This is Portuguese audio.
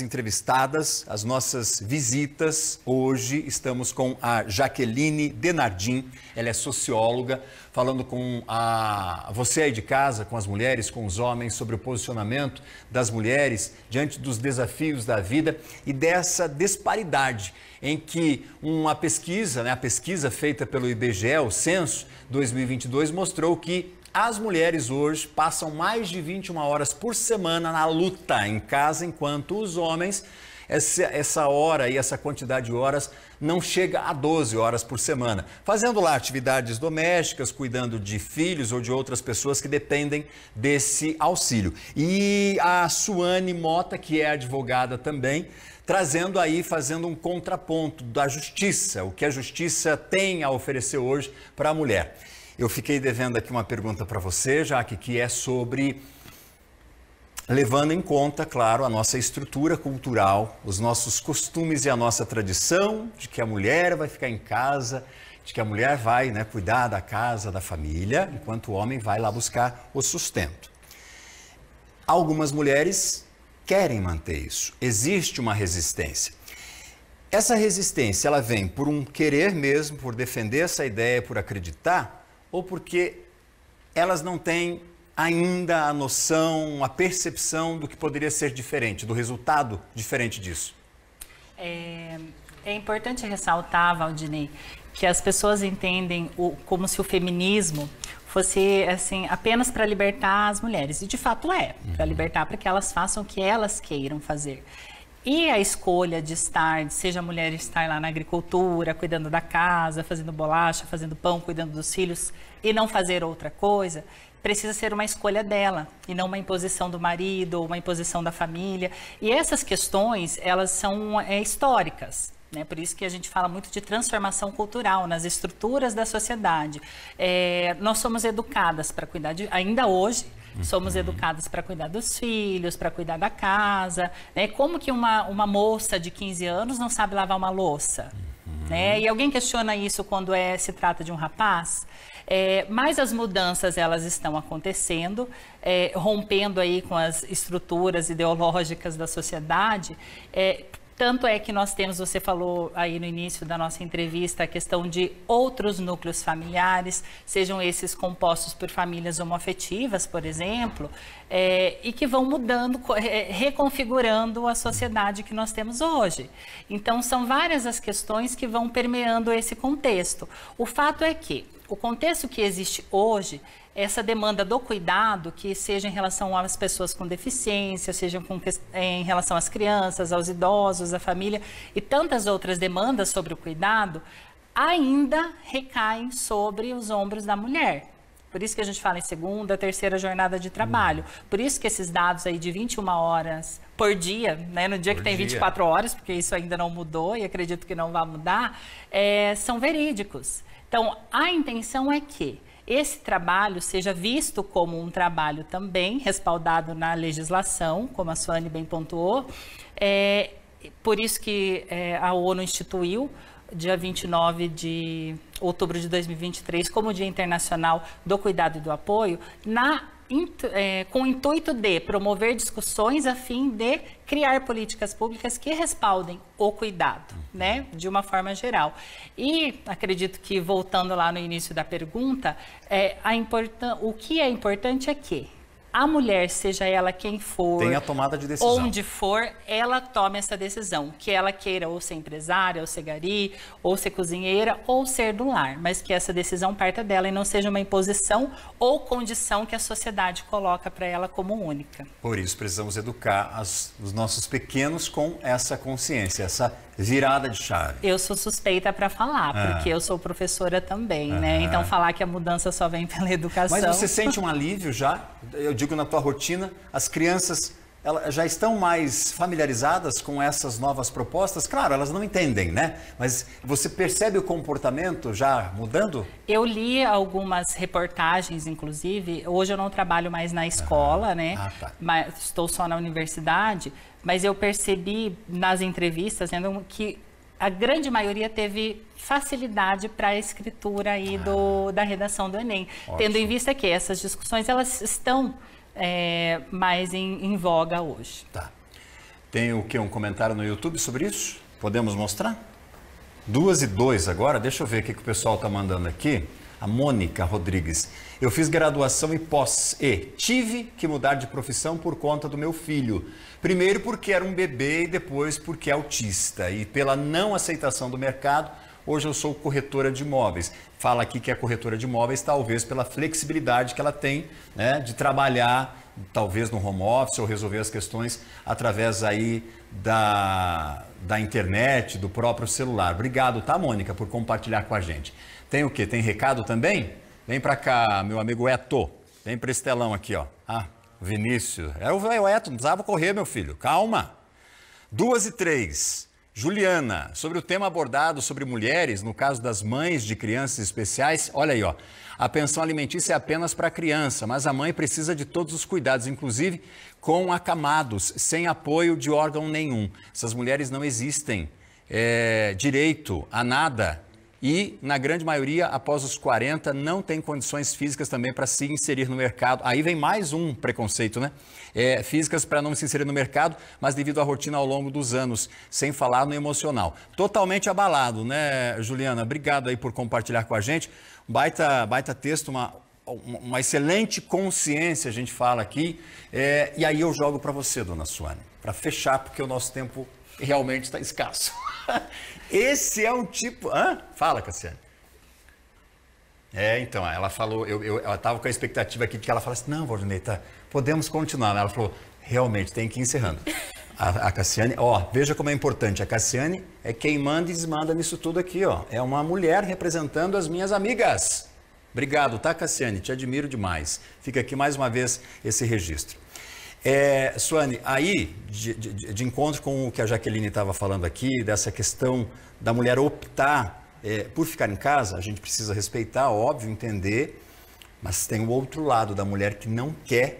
entrevistadas, as nossas visitas. Hoje estamos com a Jaqueline Denardim, ela é socióloga, falando com a você aí de casa, com as mulheres, com os homens, sobre o posicionamento das mulheres diante dos desafios da vida e dessa disparidade em que uma pesquisa, né, a pesquisa feita pelo IBGE, o Censo 2022, mostrou que as mulheres hoje passam mais de 21 horas por semana na luta em casa, enquanto os homens, essa, essa hora e essa quantidade de horas não chega a 12 horas por semana, fazendo lá atividades domésticas, cuidando de filhos ou de outras pessoas que dependem desse auxílio. E a Suane Mota, que é advogada também, trazendo aí, fazendo um contraponto da justiça, o que a justiça tem a oferecer hoje para a mulher. Eu fiquei devendo aqui uma pergunta para você, Jaque, que é sobre levando em conta, claro, a nossa estrutura cultural, os nossos costumes e a nossa tradição de que a mulher vai ficar em casa, de que a mulher vai né, cuidar da casa, da família, enquanto o homem vai lá buscar o sustento. Algumas mulheres querem manter isso, existe uma resistência. Essa resistência, ela vem por um querer mesmo, por defender essa ideia, por acreditar ou porque elas não têm ainda a noção, a percepção do que poderia ser diferente, do resultado diferente disso? É, é importante ressaltar, Valdinei, que as pessoas entendem o, como se o feminismo fosse assim apenas para libertar as mulheres e de fato é uhum. para libertar para que elas façam o que elas queiram fazer e a escolha de estar, seja a mulher estar lá na agricultura, cuidando da casa, fazendo bolacha, fazendo pão, cuidando dos filhos e não fazer outra coisa, precisa ser uma escolha dela e não uma imposição do marido ou uma imposição da família. E essas questões, elas são é, históricas. Né? Por isso que a gente fala muito de transformação cultural nas estruturas da sociedade. É, nós somos educadas para cuidar de, ainda hoje, Uhum. Somos educadas para cuidar dos filhos, para cuidar da casa. Né? Como que uma, uma moça de 15 anos não sabe lavar uma louça? Uhum. Né? E alguém questiona isso quando é, se trata de um rapaz? É, mas as mudanças elas estão acontecendo, é, rompendo aí com as estruturas ideológicas da sociedade, é, tanto é que nós temos, você falou aí no início da nossa entrevista, a questão de outros núcleos familiares, sejam esses compostos por famílias homoafetivas, por exemplo, é, e que vão mudando, reconfigurando a sociedade que nós temos hoje. Então, são várias as questões que vão permeando esse contexto. O fato é que o contexto que existe hoje, essa demanda do cuidado, que seja em relação às pessoas com deficiência, seja com, eh, em relação às crianças, aos idosos, à família e tantas outras demandas sobre o cuidado, ainda recaem sobre os ombros da mulher. Por isso que a gente fala em segunda, terceira jornada de trabalho. Hum. Por isso que esses dados aí de 21 horas por dia, né, no dia por que tem 24 horas, porque isso ainda não mudou e acredito que não vai mudar, é, são verídicos. Então, a intenção é que esse trabalho seja visto como um trabalho também respaldado na legislação, como a Suane bem pontuou. É, por isso que é, a ONU instituiu dia 29 de outubro de 2023 como Dia Internacional do Cuidado e do Apoio na é, com o intuito de promover discussões a fim de criar políticas públicas que respaldem o cuidado, né, de uma forma geral. E acredito que voltando lá no início da pergunta, é, a o que é importante é que a mulher, seja ela quem for, tem a tomada de decisão. Onde for, ela tome essa decisão, que ela queira ou ser empresária, ou ser gari, ou ser cozinheira, ou ser do lar, mas que essa decisão parta dela e não seja uma imposição ou condição que a sociedade coloca para ela como única. Por isso precisamos educar as, os nossos pequenos com essa consciência, essa virada de chave. Eu sou suspeita para falar, ah. porque eu sou professora também, ah. né? Então falar que a mudança só vem pela educação. Mas você sente um alívio já? Eu digo na tua rotina, as crianças elas já estão mais familiarizadas com essas novas propostas? Claro, elas não entendem, né? Mas você percebe o comportamento já mudando? Eu li algumas reportagens, inclusive. Hoje eu não trabalho mais na escola, né? Ah, tá. Mas estou só na universidade. Mas eu percebi nas entrevistas né, que a grande maioria teve facilidade para a escritura aí ah. da redação do Enem, Ótimo. tendo em vista que essas discussões elas estão é, mais em, em, voga hoje. Tá. Tem o que um comentário no YouTube sobre isso? Podemos mostrar? Duas e dois agora. Deixa eu ver o que, que o pessoal está mandando aqui a Mônica Rodrigues. Eu fiz graduação e pós e tive que mudar de profissão por conta do meu filho. Primeiro porque era um bebê e depois porque é autista. E pela não aceitação do mercado, hoje eu sou corretora de imóveis. Fala aqui que é corretora de imóveis, talvez pela flexibilidade que ela tem né, de trabalhar, talvez no home office ou resolver as questões através aí da, da internet, do próprio celular. Obrigado, tá, Mônica, por compartilhar com a gente. Tem o quê? Tem recado também? Vem para cá, meu amigo Eto. Vem para esse telão aqui, ó. Ah, Vinícius. É o velho Eto, não precisava correr, meu filho. Calma. Duas e três. Juliana, sobre o tema abordado sobre mulheres, no caso das mães de crianças especiais, olha aí, ó. A pensão alimentícia é apenas para a criança, mas a mãe precisa de todos os cuidados, inclusive com acamados, sem apoio de órgão nenhum. Essas mulheres não existem é, direito a nada e, na grande maioria, após os 40, não tem condições físicas também para se inserir no mercado. Aí vem mais um preconceito, né? É, físicas para não se inserir no mercado, mas devido à rotina ao longo dos anos, sem falar no emocional. Totalmente abalado, né, Juliana? Obrigado aí por compartilhar com a gente. Baita, baita texto, uma uma excelente consciência, a gente fala aqui. É, e aí eu jogo para você, dona Suane, para fechar, porque o nosso tempo realmente está escasso. Esse é um tipo. Hã? Fala, Cassiane. É, então, ela falou, eu, eu, estava com a expectativa aqui de que ela falasse, não, Valdineta, podemos continuar. Ela falou, realmente, tem que ir encerrando. A, a Cassiane, ó, veja como é importante, a Cassiane é quem manda e desmanda nisso tudo aqui, ó. É uma mulher representando as minhas amigas. Obrigado, tá, Cassiane? Te admiro demais. Fica aqui mais uma vez esse registro. É, Suane, aí, de, de, de encontro com o que a Jaqueline estava falando aqui, dessa questão da mulher optar é, por ficar em casa, a gente precisa respeitar, óbvio, entender, mas tem o outro lado da mulher que não quer